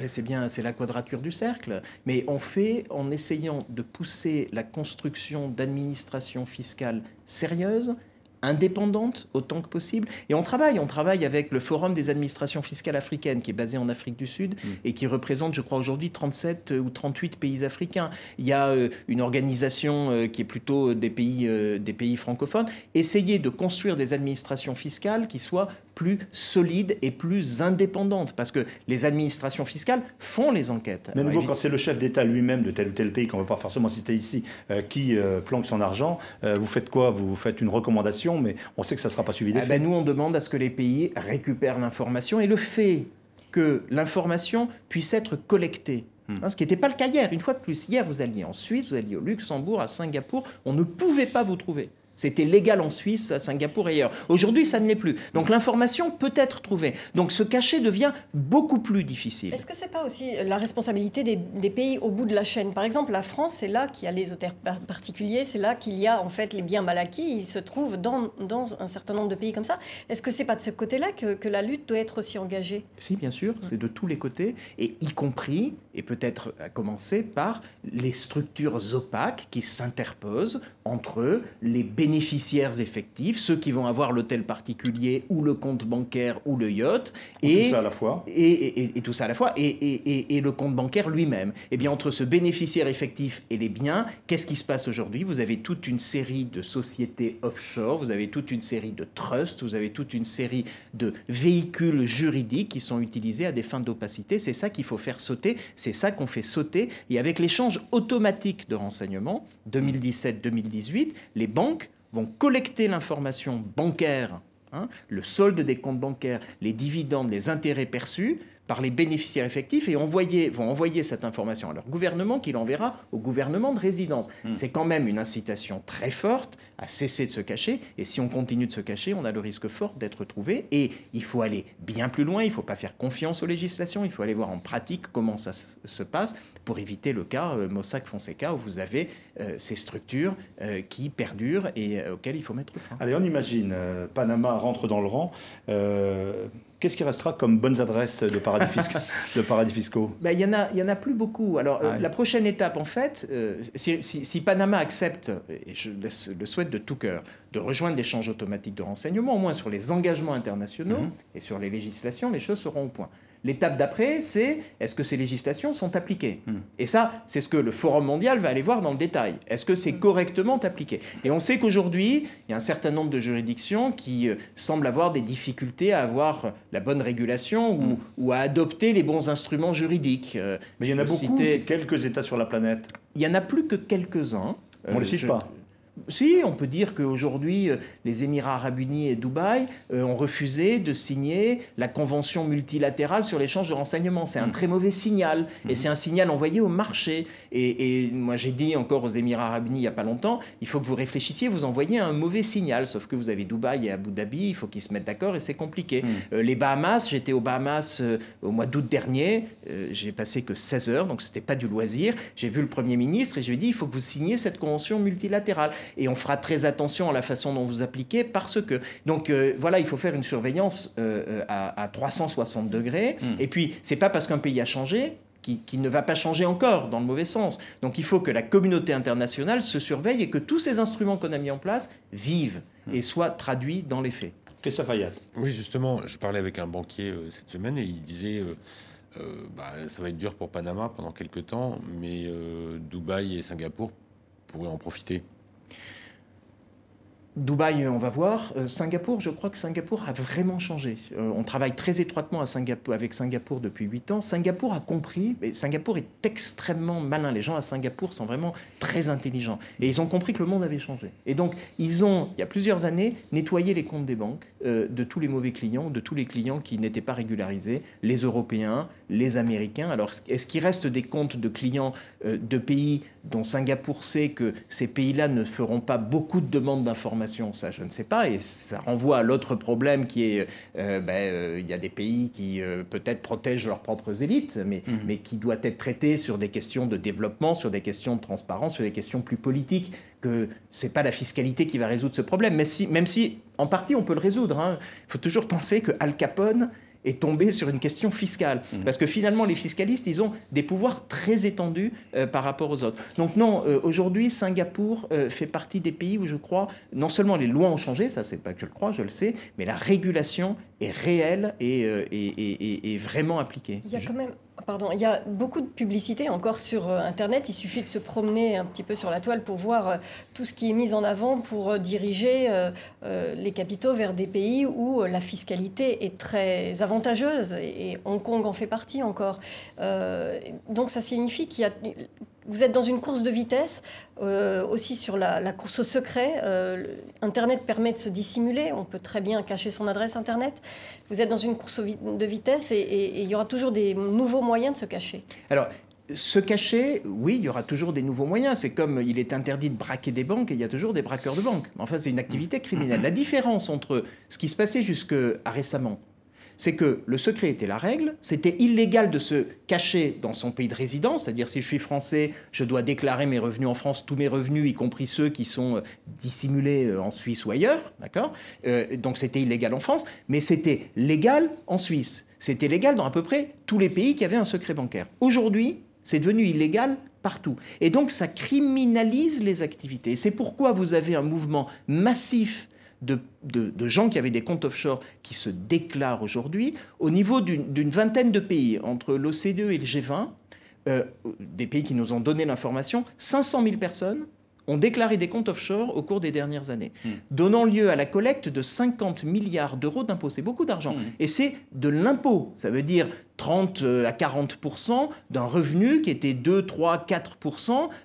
S2: eh c'est bien, c'est la quadrature du cercle. Mais on fait en essayant de pousser la construction d'administrations fiscales sérieuses, indépendante autant que possible. Et on travaille, on travaille avec le Forum des administrations fiscales africaines qui est basé en Afrique du Sud mm. et qui représente, je crois, aujourd'hui 37 euh, ou 38 pays africains. Il y a euh, une organisation euh, qui est plutôt des pays, des pays francophones. Essayer de construire des administrations fiscales qui soient plus solide et plus indépendante, parce que les administrations fiscales font les enquêtes. Mais nouveau, quand
S1: c'est le chef d'État lui-même de tel ou tel pays, qu'on ne veut pas forcément citer ici, euh, qui euh, planque son argent, euh, vous faites quoi Vous faites une recommandation, mais on sait que ça ne sera pas suivi d'effet. Ah ben, nous, on demande à ce que les pays récupèrent l'information et le fait que l'information
S2: puisse être collectée. Hmm. Hein, ce qui n'était pas le cas hier. Une fois de plus, hier, vous alliez en Suisse, vous alliez au Luxembourg, à Singapour, on ne pouvait pas vous trouver. C'était légal en Suisse, à Singapour et ailleurs. Aujourd'hui, ça ne l'est plus. Donc l'information peut être trouvée. Donc se cacher devient beaucoup plus difficile. Est-ce
S4: que ce n'est pas aussi euh, la responsabilité des, pays au bout de la chaîne Par exemple, la France, c'est là qu'il y a les auteurs particuliers, c'est là qu'il y a en fait les biens mal acquis. Ils se trouvent dans, un certain nombre de pays comme ça. Est-ce que ce n'est pas de ce côté-là que, la lutte doit être aussi engagée
S2: Si, bien sûr, c'est de tous les côtés, et y compris, et peut-être à commencer par les structures opaques qui s'interposent entre eux, les bénéficiaires bénéficiaires effectifs, ceux qui vont avoir l'hôtel particulier ou le compte bancaire ou le yacht. Et, tout ça à la fois. Et, Et, le compte bancaire lui-même. Eh bien, entre ce bénéficiaire effectif et les biens, qu'est-ce qui se passe aujourd'hui Vous avez toute une série de sociétés offshore, vous avez toute une série de trusts, vous avez toute une série de véhicules juridiques qui sont utilisés à des fins d'opacité. C'est ça qu'il faut faire sauter, c'est ça qu'on fait sauter. Et avec l'échange automatique de renseignements, 2017-2018, les banques vont collecter l'information bancaire, hein, le solde des comptes bancaires, les dividendes, les intérêts perçus, par les bénéficiaires effectifs et vont envoyer cette information à leur gouvernement qui l'enverra au gouvernement de résidence. Hmm. C'est quand même une incitation très forte à cesser de se cacher et si on continue de se cacher, on a le risque fort d'être trouvé et il faut aller bien plus loin, il ne faut pas faire confiance aux législations, il faut aller voir en pratique comment ça se passe pour éviter le cas euh, Mossack Fonseca où vous avez euh,
S1: ces structures euh, qui perdurent et auxquelles il faut mettre fin. Allez, on imagine, Panama rentre dans le rang. Qu'est-ce qui restera comme bonnes adresses de paradis, fiscaux, de ben, Il n'y en, a, y en a plus beaucoup. Alors, euh, ah la prochaine étape, en fait, euh, si,
S2: Panama accepte, et je le souhaite de tout cœur, de rejoindre l'échange automatique de renseignements, au moins sur les engagements internationaux mm-hmm. et sur les législations, les choses seront au point. L'étape d'après, c'est est-ce que ces législations sont appliquées hmm. Et ça, c'est ce que le Forum mondial va aller voir dans le détail. Est-ce que c'est hmm. correctement appliqué Et on sait qu'aujourd'hui, il y a un certain nombre de juridictions qui euh, semblent avoir des difficultés à avoir la bonne régulation ou, hmm. à adopter les bons instruments juridiques. Euh, Mais il y en a beaucoup, c'est quelques États sur la planète. Il y en a plus que quelques-uns. On ne euh, les cite pas. Si, on peut dire qu'aujourd'hui, euh, les Émirats arabes unis et Dubaï euh, ont refusé de signer la convention multilatérale sur l'échange de renseignements. C'est un hmm. très mauvais signal. Et hmm. c'est un signal envoyé au marché. Et, moi, j'ai dit encore aux Émirats arabes unis il n'y a pas longtemps, il faut que vous réfléchissiez, vous envoyez un mauvais signal. Sauf que vous avez Dubaï et Abu Dhabi, il faut qu'ils se mettent d'accord et c'est compliqué. Hmm. Euh, les Bahamas, j'étais aux Bahamas au mois d'août dernier, j'ai passé que 16 heures, donc ce n'était pas du loisir. J'ai vu le Premier ministre et je lui ai dit, il faut que vous signiez cette convention multilatérale et on fera très attention à la façon dont vous appliquez parce que donc euh, voilà il faut faire une surveillance euh, euh, à, 360 degrés hmm. et puis c'est pas parce qu'un pays a changé qui, ne va pas changer encore dans le mauvais sens. Donc il faut que la communauté internationale se surveille et que tous ces instruments qu'on a mis en place vivent hmm. et soient traduits dans les faits. Christophe Ayat. Oui, justement, je parlais avec un banquier cette semaine et il disait
S5: bah, ça va être dur pour Panama pendant quelques temps, mais Dubaï et Singapour
S2: pourraient en profiter. Dubaï, on va voir. Euh, Singapour, je crois que Singapour a vraiment changé. Euh, on travaille très étroitement à Singapour, avec Singapour depuis 8 ans. Singapour a compris, mais Singapour est extrêmement malin. Les gens à Singapour sont vraiment très intelligents. Et ils ont compris que le monde avait changé. Et donc, ils ont, il y a plusieurs années, nettoyé les comptes des banques euh, de tous les mauvais clients, de tous les clients qui n'étaient pas régularisés, les Européens, les Américains. Alors, est-ce qu'il reste des comptes de clients de pays dont Singapour sait que ces pays-là ne feront pas beaucoup de demandes d'informations, ça, je ne sais pas. Et ça renvoie à l'autre problème qui est, euh, euh, ben, euh, il y a des pays qui peut-être protègent leurs propres élites, mais, mhm. mais qui doit être traité sur des questions de développement, sur des questions de transparence, sur des questions plus politiques que ce n'est pas la fiscalité qui va résoudre ce problème, mais si, même si en partie on peut le résoudre. Il hein. faut toujours penser que Al Capone est tombé sur une question fiscale. Mmh. Parce que finalement, les fiscalistes, ils ont des pouvoirs très étendus euh, par rapport aux autres. Donc non, euh, aujourd'hui, Singapour euh, fait partie des pays où je crois, non seulement les lois ont changé, ça c'est pas que je le crois, je le sais, mais la régulation est réelle et, et, et, et vraiment appliquée. Il
S4: y a quand même Pardon, il y a beaucoup de publicité encore sur euh, Internet. Il suffit de se promener un petit peu sur la toile pour voir euh, tout ce qui est mis en avant pour euh, diriger les capitaux vers des pays où la fiscalité est très avantageuse. Et Hong Kong en fait partie encore. Donc ça signifie qu'il y a vous êtes dans une course de vitesse, euh, aussi sur la, course au secret. Euh, Internet permet de se dissimuler, on peut très bien cacher son adresse Internet. Vous êtes dans une course de vitesse et il y aura toujours des nouveaux moyens de se cacher.
S2: Alors, se cacher, oui, il y aura toujours des nouveaux moyens. C'est comme il est interdit de braquer des banques et il y a toujours des braqueurs de banques. Enfin, c'est une activité criminelle. La différence entre ce qui se passait jusqu'à ah, récemment, c'est que le secret était la règle, c'était illégal de se cacher dans son pays de résidence, c'est-à-dire si je suis français, je dois déclarer mes revenus en France, tous mes revenus, y compris ceux qui sont euh, dissimulés euh, en Suisse ou ailleurs, d'accord euh, Donc c'était illégal en France, mais c'était légal en Suisse. C'était légal dans à peu près tous les pays qui avaient un secret bancaire. Aujourd'hui, c'est devenu illégal partout. Et donc ça criminalise les activités. C'est pourquoi vous avez un mouvement massif de, gens qui avaient des comptes offshore qui se déclarent aujourd'hui au niveau d'une vingtaine de pays, entre l'OCDE et le G20, euh, des pays qui nous ont donné l'information, 500 000 personnes ont déclaré des comptes offshore au cours des dernières années, hmm. donnant lieu à la collecte de 50 milliards d'euros d'impôts. C'est beaucoup d'argent. Hmm. Et c'est de l'impôt. Ça veut dire 30 euh, à 40 d'un revenu qui était 2, 3, 4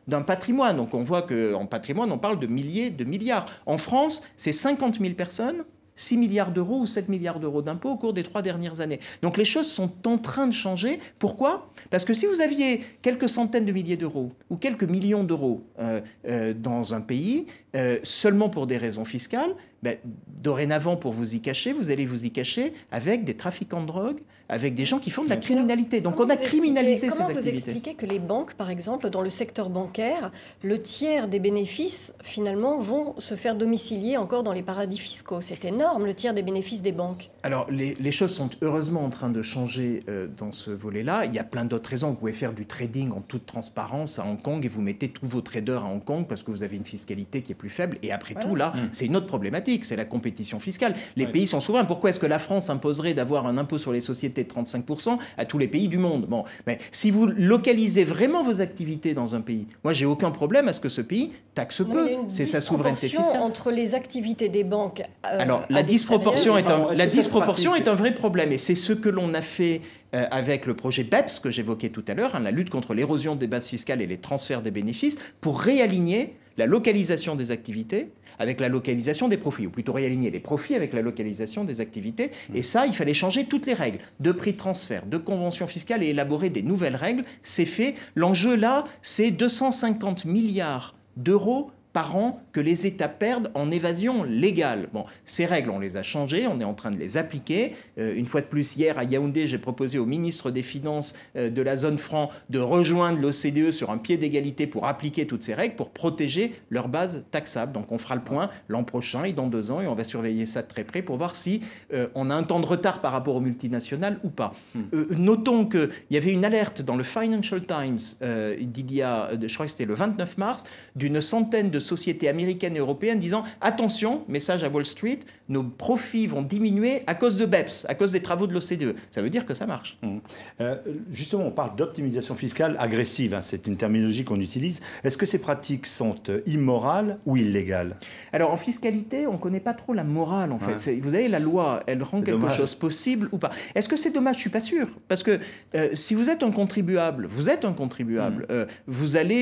S2: d'un patrimoine. Donc on voit qu'en patrimoine, on parle de milliers de milliards. En France, c'est 50 000 personnes 6 milliards d'euros ou 7 milliards d'euros d'impôts au cours des trois dernières années. Donc les choses sont en train de changer. Pourquoi Parce que si vous aviez quelques centaines de milliers d'euros ou quelques millions d'euros euh, euh, dans un pays, euh, seulement pour des raisons fiscales, ben, dorénavant, pour vous y cacher, vous allez vous y cacher avec des trafiquants de drogue, avec des gens qui font de la criminalité. Donc on a criminalisé ces activités. Comment vous expliquez
S4: que les banques, par exemple, dans le secteur bancaire, le tiers des bénéfices, finalement, vont se faire domicilier encore dans les paradis fiscaux C'est énorme, le tiers des bénéfices des banques.
S2: Alors, les, choses sont heureusement en train de changer euh, dans ce volet-là. Il y a plein d'autres raisons. Vous pouvez faire du trading en toute transparence à Hong Kong et vous mettez tous vos traders à Hong Kong parce que vous avez une fiscalité qui est plus faible. Et après tout, là, mm. c'est une autre problématique, c'est la compétition fiscale. Les pays sont souverains. Pourquoi est-ce que la France imposerait d'avoir un impôt sur les sociétés de 35% à tous les pays du monde Bon, mais si vous localisez vraiment vos activités dans un pays, moi, j'ai aucun problème à ce que ce pays taxe peu. C'est sa souveraineté fiscale.
S4: entre les activités des banques. Euh, Alors, la disproportion, est un, la disproportion est
S2: un vrai problème. Et c'est ce que l'on a fait euh, avec le projet BEPS que j'évoquais tout à l'heure, hein, la lutte contre l'érosion des bases fiscales et les transferts des bénéfices, pour réaligner la localisation des activités avec la localisation des profits, ou plutôt réaligner les profits avec la localisation des activités. Et ça, il fallait changer toutes les règles de prix de transfert, de convention fiscale et élaborer des nouvelles règles. C'est fait. L'enjeu là, c'est 250 milliards d'euros an que les États perdent en évasion légale. Bon, ces règles, on les a changées, on est en train de les appliquer. Euh, une fois de plus, hier à Yaoundé, j'ai proposé au ministre des Finances euh, de la zone franc de rejoindre l'OCDE sur un pied d'égalité pour appliquer toutes ces règles, pour protéger leur base taxable. Donc on fera le point l'an prochain et dans deux ans, et on va surveiller ça de très près pour voir si euh, on a un temps de retard par rapport aux multinationales ou pas. Hmm. notons qu'il y avait une alerte dans le Financial Times d'il y a, je crois que c'était le 29 mars, d'une centaine de sociétés américaines et européennes disant attention, message à Wall Street, nos profits vont
S1: diminuer à cause de BEPS, à cause des travaux de l'OCDE. Ça veut dire que ça marche. Mmh. Euh, justement, on parle d'optimisation fiscale agressive, hein, c'est une terminologie qu'on utilise. Est-ce que ces pratiques sont euh, immorales ou illégales Alors en fiscalité, on ne connaît pas trop la morale en fait. Vous avez la
S2: loi, elle rend quelque chose possible ou pas. Est-ce que c'est dommage Je ne suis pas sûr. Parce que euh, si vous êtes un contribuable, vous êtes un contribuable, mmh. vous allez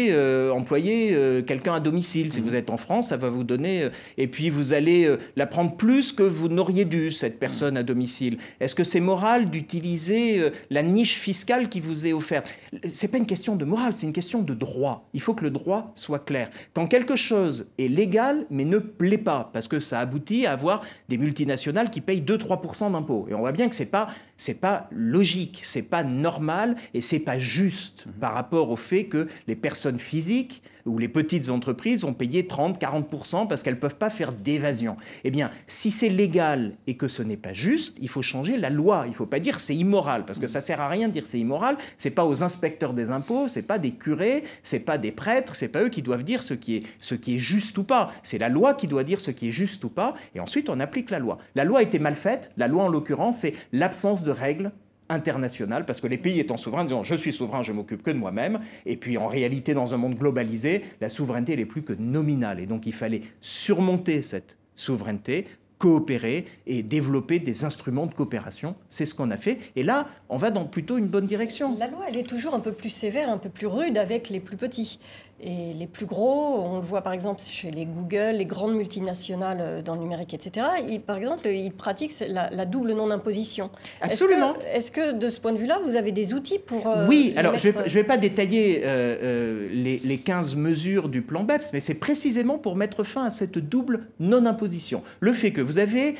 S2: employer quelqu'un à domicile. Si mmh. vous êtes en France, ça va vous donner... et puis vous allez la prendre plus plus que vous n'auriez dû cette personne à domicile Est-ce que c'est moral d'utiliser euh, la niche fiscale qui vous est offerte n'est pas une question de morale, c'est une question de droit. Il faut que le droit soit clair. Quand quelque chose est légal mais ne plaît pas, parce que ça aboutit à avoir des multinationales qui payent 2-3% d'impôts. Et on voit bien que c'est pas pas logique, c'est pas normal et c'est pas juste mhm. par rapport au fait que les personnes physiques où les petites entreprises ont payé 30-40% parce qu'elles ne peuvent pas faire d'évasion. Eh bien, si c'est légal et que ce n'est pas juste, il faut changer la loi. Il ne faut pas dire c'est immoral, parce que ça sert à rien de dire c'est immoral. C'est pas aux inspecteurs des impôts, c'est pas des curés, c'est pas des prêtres, c'est pas eux qui doivent dire ce qui est, ce qui est juste ou pas. C'est la loi qui doit dire ce qui est juste ou pas, et ensuite on applique la loi. La loi était mal faite, la loi en l'occurrence, c'est l'absence de règles International parce que les pays étant souverains, disant je suis souverain, je m'occupe que de moi-même, et puis en réalité, dans un monde globalisé, la souveraineté, n'est plus que nominale, et donc il fallait surmonter cette souveraineté, coopérer et développer des instruments de coopération. C'est ce qu'on a fait. Et là, on va dans plutôt une bonne direction. La loi, elle est toujours un peu plus sévère, un peu plus rude avec les plus petits. Et les plus gros, on le voit
S4: par exemple chez les Google, les grandes multinationales euh, dans le numérique, etc. par exemple, ils pratiquent la, double non-imposition. Absolument. Est-ce que, de ce point de vue-là, vous avez des outils pour... Euh, oui, alors je ne euh, vais,
S2: pas détailler les, 15 mesures du plan BEPS, mais c'est précisément pour mettre fin à cette double non-imposition. Le fait que vous avez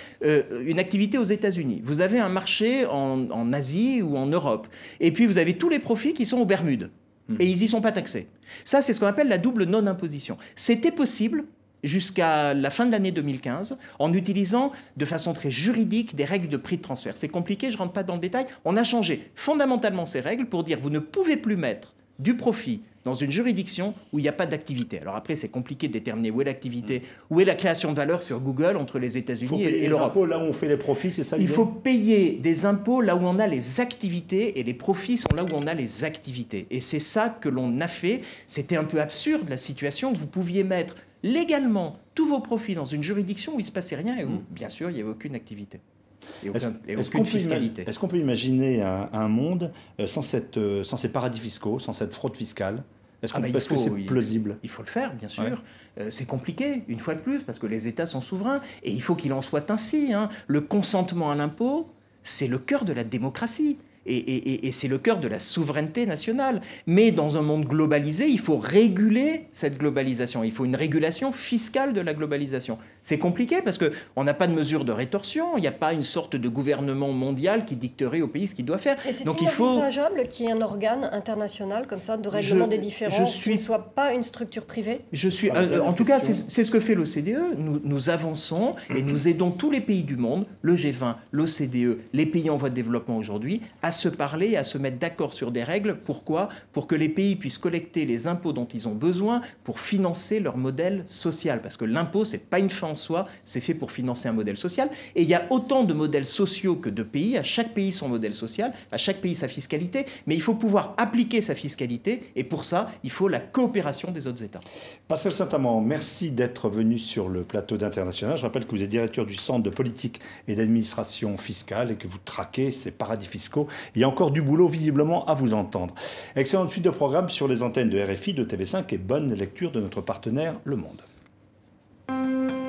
S2: une activité aux États-Unis, vous avez un marché en, en Asie ou en Europe, et puis vous avez tous les profits qui sont aux Bermudes. Hmm. Et ils n'y sont pas taxés. Ça, c'est ce qu'on appelle la double non-imposition. C'était possible jusqu'à la fin de l'année 2015 en utilisant de façon très juridique des règles de prix de transfert. C'est compliqué, je ne rentre pas dans le détail. On a changé fondamentalement ces règles pour dire vous ne pouvez plus mettre du profit dans une juridiction où il n'y a pas d'activité. Alors après, c'est compliqué de déterminer où est l'activité, mm. où est la création de valeur sur Google entre les États-Unis et, l'Europe.
S1: Il faut payer des impôts là où on fait les profits, c'est ça Il faut
S2: payer des impôts là où on a les activités et les profits sont là où on a les activités. Et c'est ça que l'on a fait. C'était un peu absurde la situation. Vous pouviez mettre légalement tous vos profits dans une juridiction où il ne se passait rien et où, mm. bien sûr, il n'y avait aucune activité.
S1: Est-ce qu'on peut, imaginer un, monde euh, euh, sans, ces paradis fiscaux, sans cette fraude fiscale est-ce ah bah, parce que c'est plausible Il faut le faire, bien sûr.
S2: Euh, c'est compliqué, une fois de plus, parce que les États sont souverains, et il faut qu'il en soit ainsi. Hein. Le consentement à l'impôt, c'est le cœur de la démocratie et, c'est le cœur de la souveraineté nationale. Mais dans un monde globalisé, il faut réguler cette globalisation. Il faut une régulation fiscale de la globalisation. C'est compliqué parce qu'on n'a pas de mesure de rétorsion, il n'y a pas une sorte de gouvernement mondial qui dicterait au pays ce qu'ils doit faire. Et Donc il faut
S4: y ait un organe international comme ça de règlement des différends, suis... qui ne soit pas une structure privée.
S2: Je suis, euh, en tout cas, c'est ce que fait l'OCDE. Nous, nous avançons et nous aidons tous les pays du monde, le G20, l'OCDE, les pays en voie de développement aujourd'hui, à se parler, à se mettre d'accord sur des règles. Pourquoi Pour que les pays puissent collecter les impôts dont ils ont besoin pour financer leur modèle social. Parce que l'impôt, ce n'est pas une fin en soi, c'est fait pour financer un modèle social. Et il y a autant de modèles sociaux que de pays. À chaque pays son modèle social, à chaque pays sa fiscalité. Mais il faut pouvoir
S1: appliquer sa fiscalité. Et pour ça, il faut la coopération des autres États. Pascal Saint-Amand, merci d'être venu sur le plateau d'International. Je rappelle que vous êtes directeur du Centre de politique et d'administration fiscale et que vous traquez ces paradis fiscaux il y a encore du boulot visiblement à vous entendre. Excellente suite de programme sur les antennes de RFI, de TV5 et bonne lecture de notre partenaire Le Monde.